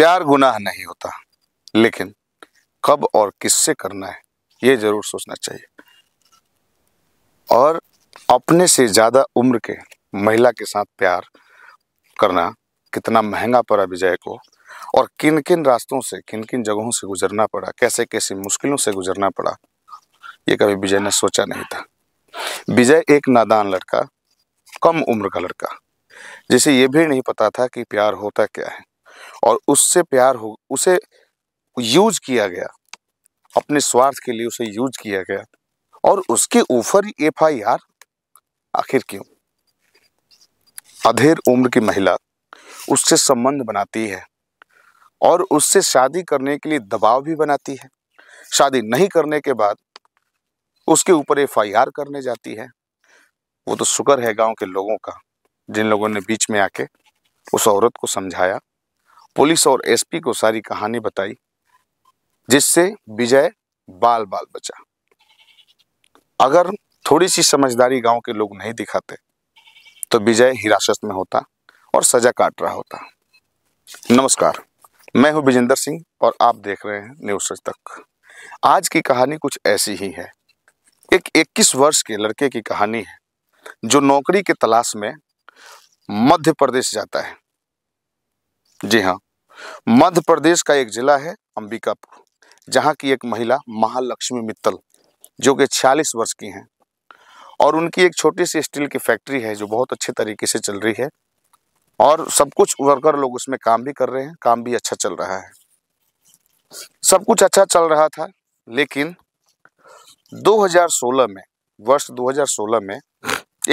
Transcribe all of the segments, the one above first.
प्यार गुनाह नहीं होता लेकिन कब और किससे करना है ये ज़रूर सोचना चाहिए और अपने से ज़्यादा उम्र के महिला के साथ प्यार करना कितना महंगा पड़ा विजय को और किन किन रास्तों से किन किन जगहों से गुजरना पड़ा कैसे कैसी मुश्किलों से गुजरना पड़ा ये कभी विजय ने सोचा नहीं था विजय एक नादान लड़का कम उम्र का लड़का जिसे ये भी नहीं पता था कि प्यार होता क्या है और उससे प्यार हो उसे यूज किया गया अपने स्वार्थ के लिए उसे यूज किया गया और उसके ऊपर एफ आई आर आखिर क्यों अधेर उम्र की महिला उससे संबंध बनाती है और उससे शादी करने के लिए दबाव भी बनाती है शादी नहीं करने के बाद उसके ऊपर एफ आई आर करने जाती है वो तो शुक्र है गांव के लोगों का जिन लोगों ने बीच में आके उस औरत को समझाया पुलिस और एसपी को सारी कहानी बताई जिससे विजय बाल बाल बचा अगर थोड़ी सी समझदारी गांव के लोग नहीं दिखाते तो विजय हिरासत में होता और सजा काट रहा होता नमस्कार मैं हूं विजेंद्र सिंह और आप देख रहे हैं न्यूज तक आज की कहानी कुछ ऐसी ही है एक 21 वर्ष के लड़के की कहानी है जो नौकरी के तलाश में मध्य प्रदेश जाता है जी हाँ मध्य प्रदेश का एक जिला है अंबिकापुर जहाँ की एक महिला महालक्ष्मी मित्तल जो कि छियालीस वर्ष की हैं और उनकी एक छोटी सी स्टील की फैक्ट्री है जो बहुत अच्छे तरीके से चल रही है और सब कुछ वर्कर लोग उसमें काम भी कर रहे हैं काम भी अच्छा चल रहा है सब कुछ अच्छा चल रहा था लेकिन 2016 में वर्ष 2016 में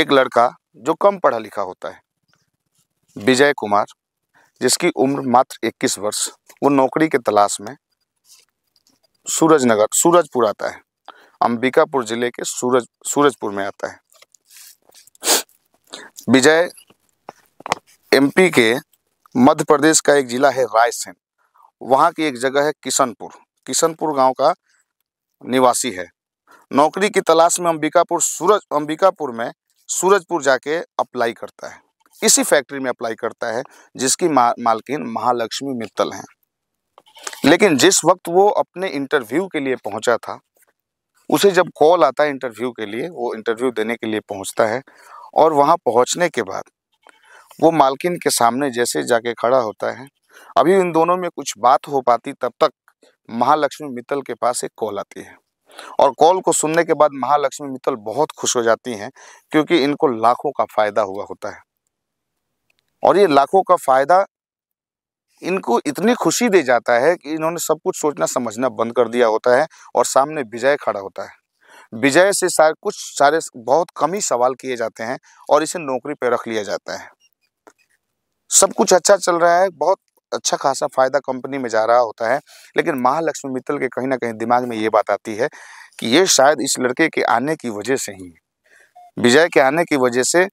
एक लड़का जो कम पढ़ा लिखा होता है विजय कुमार जिसकी उम्र मात्र 21 वर्ष वो नौकरी के तलाश में सूरजनगर सूरजपुर आता है अंबिकापुर जिले के सूरज सूरजपुर में आता है विजय एमपी के मध्य प्रदेश का एक जिला है रायसेन वहाँ की एक जगह है किशनपुर किशनपुर गांव का निवासी है नौकरी की तलाश में अंबिकापुर सूरज अंबिकापुर में सूरजपुर जाके अप्लाई करता है इसी फैक्ट्री में अप्लाई करता है जिसकी मा, मालकिन महालक्ष्मी मित्तल हैं लेकिन जिस वक्त वो अपने इंटरव्यू के लिए पहुंचा था उसे जब कॉल आता है इंटरव्यू के लिए वो इंटरव्यू देने के लिए पहुंचता है और वहां पहुंचने के बाद वो मालकिन के सामने जैसे जाके खड़ा होता है अभी इन दोनों में कुछ बात हो पाती तब तक महालक्ष्मी मित्तल के पास एक कॉल आती है और कॉल को सुनने के बाद महालक्ष्मी मित्तल बहुत खुश हो जाती हैं क्योंकि इनको लाखों का फायदा हुआ होता है और ये लाखों का फ़ायदा इनको इतनी खुशी दे जाता है कि इन्होंने सब कुछ सोचना समझना बंद कर दिया होता है और सामने विजय खड़ा होता है विजय से सारे कुछ सारे बहुत कम ही सवाल किए जाते हैं और इसे नौकरी पर रख लिया जाता है सब कुछ अच्छा चल रहा है बहुत अच्छा खासा फ़ायदा कंपनी में जा रहा होता है लेकिन महालक्ष्मी मित्तल के कहीं ना कहीं दिमाग में ये बात आती है कि ये शायद इस लड़के के आने की वजह से ही विजय के आने की वजह से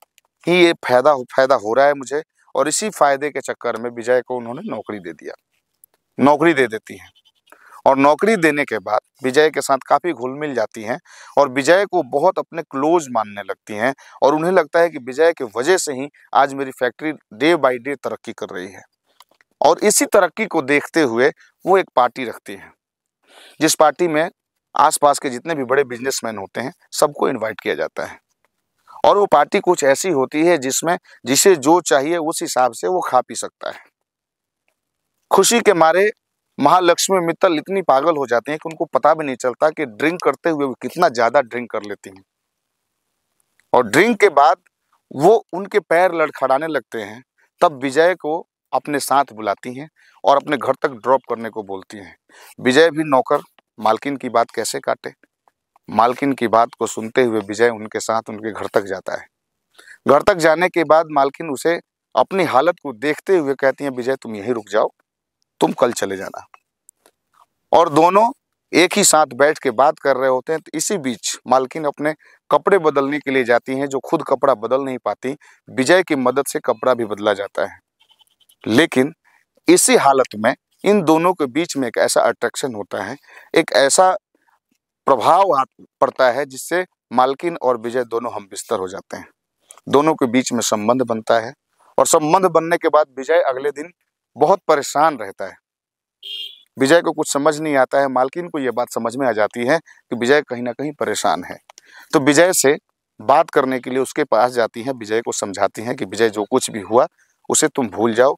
ही ये फायदा फायदा हो रहा है मुझे और इसी फायदे के चक्कर में विजय को उन्होंने नौकरी दे दिया नौकरी दे देती हैं और नौकरी देने के बाद विजय के साथ काफ़ी घुल मिल जाती हैं और विजय को बहुत अपने क्लोज मानने लगती हैं और उन्हें लगता है कि विजय की वजह से ही आज मेरी फैक्ट्री डे बाई डे तरक्की कर रही है और इसी तरक्की को देखते हुए वो एक पार्टी रखती हैं जिस पार्टी में आसपास के जितने भी बड़े बिजनेसमैन होते हैं सबको इन्वाइट किया जाता है और वो पार्टी कुछ ऐसी होती है जिसमें जिसे जो चाहिए उस हिसाब से वो खा पी सकता है खुशी के मारे महालक्ष्मी मित्तल इतनी पागल हो जाती हैं कि उनको पता भी नहीं चलता कि ड्रिंक करते हुए वो कितना ज़्यादा ड्रिंक कर लेती हैं और ड्रिंक के बाद वो उनके पैर लड़खड़ाने लगते हैं तब विजय को अपने साथ बुलाती हैं और अपने घर तक ड्रॉप करने को बोलती हैं विजय भी नौकर मालकिन की बात कैसे काटे मालकिन की बात को सुनते हुए विजय उनके साथ उनके घर तक जाता है घर तक जाने के बाद मालकिन उसे अपनी हालत को देखते हुए कहती है विजय तुम यहीं रुक जाओ तुम कल चले जाना और दोनों एक ही साथ बैठ के बात कर रहे होते हैं तो इसी बीच मालकिन अपने कपड़े बदलने के लिए जाती हैं जो खुद कपड़ा बदल नहीं पाती विजय की मदद से कपड़ा भी बदला जाता है लेकिन इसी हालत में इन दोनों के बीच में एक ऐसा अट्रैक्शन होता है एक ऐसा प्रभाव पड़ता है जिससे मालकिन और विजय दोनों हम बिस्तर हो जाते हैं दोनों के बीच में संबंध बनता है और संबंध बनने के बाद विजय अगले दिन बहुत परेशान रहता है विजय को कुछ समझ नहीं आता है मालकिन को यह बात समझ में आ जाती है कि विजय कहीं ना कहीं परेशान है तो विजय से बात करने के लिए उसके पास जाती है विजय को समझाती है कि विजय जो कुछ भी हुआ उसे तुम भूल जाओ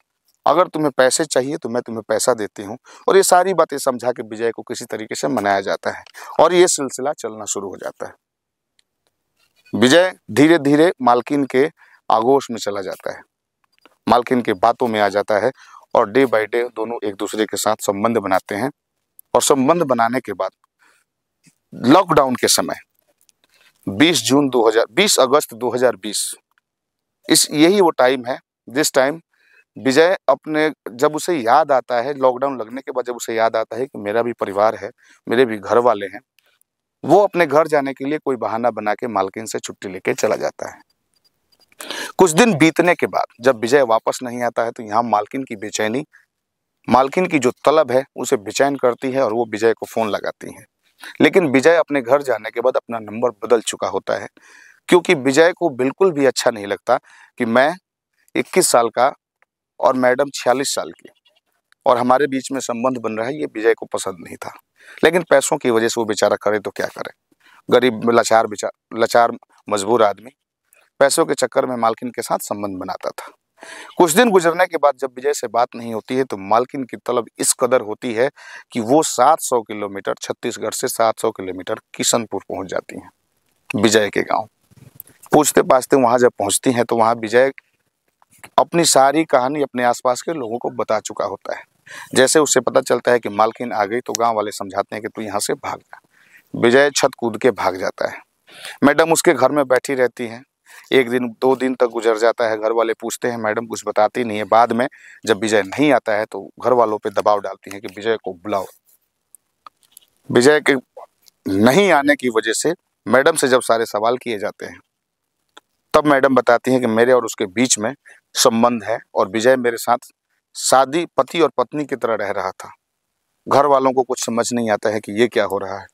अगर तुम्हें पैसे चाहिए तो मैं तुम्हें पैसा देती हूँ और ये सारी बातें समझा के विजय को किसी तरीके से मनाया जाता है और ये सिलसिला चलना शुरू हो जाता है विजय धीरे धीरे मालकिन के आगोश में चला जाता है मालकिन के बातों में आ जाता है और डे बाई डे दोनों एक दूसरे के साथ संबंध बनाते हैं और संबंध बनाने के बाद लॉकडाउन के समय 20 जून 2020 अगस्त 2020 इस यही वो टाइम है जिस टाइम विजय अपने जब उसे याद आता है लॉकडाउन लगने के बाद जब उसे याद आता है कि मेरा भी परिवार है मेरे भी घर वाले हैं वो अपने घर जाने के लिए कोई बहाना बना के मालकिन से छुट्टी लेके चला जाता है कुछ दिन बीतने के बाद जब विजय वापस नहीं आता है तो यहाँ मालकिन की बेचैनी मालकिन की जो तलब है उसे बेचैन करती है और वो विजय को फ़ोन लगाती है लेकिन विजय अपने घर जाने के बाद अपना नंबर बदल चुका होता है क्योंकि विजय को बिल्कुल भी अच्छा नहीं लगता कि मैं 21 साल का और मैडम छियालीस साल की और हमारे बीच में संबंध बन रहा है ये विजय को पसंद नहीं था लेकिन पैसों की वजह से वो बेचारा करे तो क्या करे गरीब लाचार बेचार लाचार मजबूर आदमी पैसों के चक्कर में मालकिन के साथ संबंध बनाता था कुछ दिन गुजरने के बाद जब विजय से बात नहीं होती है तो मालकिन की तलब इस कदर होती है कि वो 700 किलोमीटर छत्तीसगढ़ से 700 किलोमीटर किशनपुर पहुंच जाती हैं विजय के गांव पूछते पाछते वहां जब पहुंचती हैं तो वहां विजय अपनी सारी कहानी अपने आसपास के लोगों को बता चुका होता है जैसे उससे पता चलता है कि मालकिन आ गई तो गांव वाले समझाते हैं कि तू यहाँ से भाग जा विजय छत कूद के भाग जाता है मैडम उसके घर में बैठी रहती हैं एक दिन दो दिन तक गुजर जाता है घर वाले पूछते हैं मैडम कुछ बताती नहीं है बाद में जब विजय नहीं आता है तो घर वालों पर दबाव डालती है कि विजय को बुलाओ विजय के नहीं आने की वजह से मैडम से जब सारे सवाल किए जाते हैं तब मैडम बताती हैं कि मेरे और उसके बीच में संबंध है और विजय मेरे साथ शादी पति और पत्नी की तरह रह रहा था घर वालों को कुछ समझ नहीं आता है कि ये क्या हो रहा है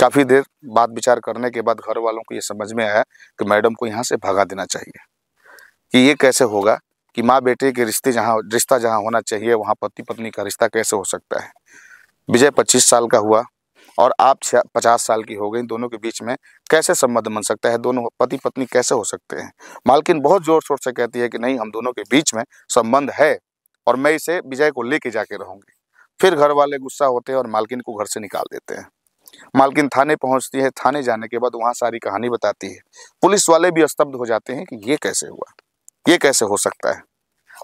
काफ़ी देर बात विचार करने के बाद घर वालों को ये समझ में आया कि मैडम को यहाँ से भगा देना चाहिए कि ये कैसे होगा कि माँ बेटे के रिश्ते जहाँ रिश्ता जहाँ होना चाहिए वहाँ पति पत्नी का रिश्ता कैसे हो सकता है विजय पच्चीस साल का हुआ और आप पचास साल की हो गई दोनों के बीच में कैसे संबंध बन सकता है दोनों पति पत्नी कैसे हो सकते हैं मालकिन बहुत जोर शोर से कहती है कि नहीं हम दोनों के बीच में संबंध है और मैं इसे विजय को लेके जाके रहूंगी फिर घर वाले गुस्सा होते हैं और मालकिन को घर से निकाल देते हैं मालकिन थाने पहुंचती है थाने जाने के बाद वहां सारी कहानी बताती है पुलिस वाले भी स्तब्ध हो जाते हैं कि ये कैसे हुआ ये कैसे हो सकता है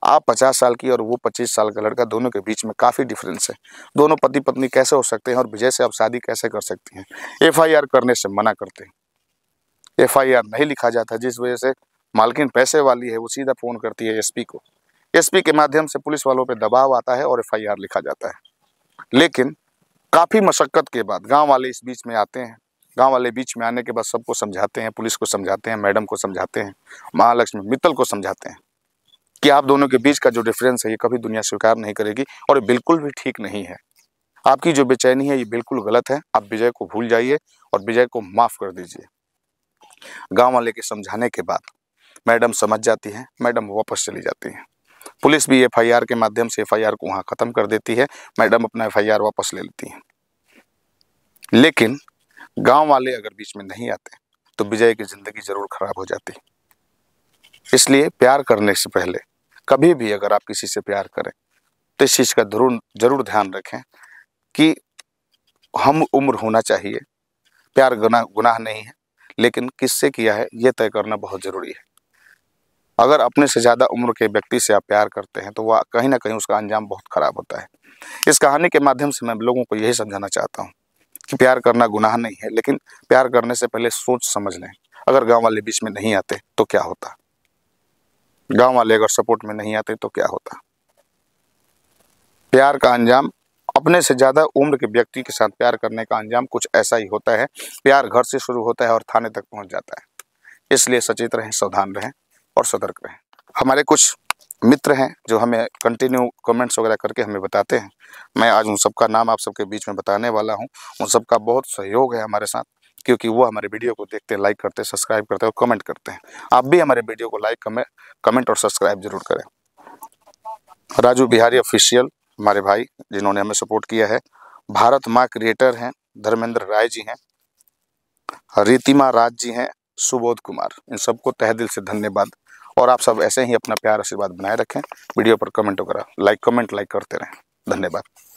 आप पचास साल की और वो पच्चीस साल का लड़का दोनों के बीच में काफ़ी डिफरेंस है दोनों पति पत्नी कैसे हो सकते हैं और विजय से आप शादी कैसे कर सकती हैं एफआईआर करने से मना करते हैं एफआईआर नहीं लिखा जाता जिस वजह से मालकिन पैसे वाली है वो सीधा फ़ोन करती है एसपी को एसपी के माध्यम से पुलिस वालों पर दबाव आता है और एफआईआर लिखा जाता है लेकिन काफ़ी मशक्क़त के बाद गाँव वाले इस बीच में आते हैं गांव वाले बीच में आने के बाद सबको समझाते हैं पुलिस को समझाते हैं मैडम को समझाते हैं महालक्ष्मी मित्तल को समझाते हैं कि आप दोनों के बीच का जो डिफरेंस है ये कभी दुनिया स्वीकार नहीं करेगी और बिल्कुल भी ठीक नहीं है आपकी जो बेचैनी है ये बिल्कुल गलत है आप विजय को भूल जाइए और विजय को माफ़ कर दीजिए गांव वाले के समझाने के बाद मैडम समझ जाती हैं मैडम वापस चली जाती हैं पुलिस भी एफआईआर के माध्यम से एफआईआर को वहां ख़त्म कर देती है मैडम अपना एफआईआर वापस ले लेती हैं लेकिन गांव वाले अगर बीच में नहीं आते तो विजय की ज़िंदगी ज़रूर खराब हो जाती इसलिए प्यार करने से पहले कभी भी अगर आप किसी से प्यार करें तो इस चीज़ का जरूर जरूर ध्यान रखें कि हम उम्र होना चाहिए प्यार गुना गुनाह नहीं है लेकिन किससे किया है ये तय करना बहुत ज़रूरी है अगर अपने से ज़्यादा उम्र के व्यक्ति से आप प्यार करते हैं तो वह कहीं ना कहीं उसका अंजाम बहुत ख़राब होता है इस कहानी के माध्यम से मैं लोगों को यही समझाना चाहता हूँ कि प्यार करना गुनाह नहीं है लेकिन प्यार करने से पहले सोच समझ लें अगर गांव वाले बीच में नहीं आते तो क्या होता गांव वाले अगर सपोर्ट में नहीं आते तो क्या होता प्यार का अंजाम अपने से ज़्यादा उम्र के व्यक्ति के साथ प्यार करने का अंजाम कुछ ऐसा ही होता है प्यार घर से शुरू होता है और थाने तक पहुंच जाता है इसलिए सचेत रहें सावधान रहें और सतर्क रहें हमारे कुछ मित्र हैं जो हमें कंटिन्यू कमेंट्स वगैरह करके हमें बताते हैं मैं आज उन सबका नाम आप सबके बीच में बताने वाला हूँ उन सबका बहुत सहयोग है हमारे साथ क्योंकि वो हमारे वीडियो को देखते हैं लाइक करते हैं सब्सक्राइब करते हैं और कमेंट करते हैं आप भी हमारे वीडियो को लाइक कमें कमेंट और सब्सक्राइब जरूर करें राजू बिहारी ऑफिशियल हमारे भाई जिन्होंने हमें सपोर्ट किया है भारत माँ क्रिएटर हैं धर्मेंद्र राय जी हैं रीतिमा राज जी हैं सुबोध कुमार इन सबको तह दिल से धन्यवाद और आप सब ऐसे ही अपना प्यार आशीर्वाद बनाए रखें वीडियो पर कमेंट वगैरह लाइक कमेंट लाइक करते रहें धन्यवाद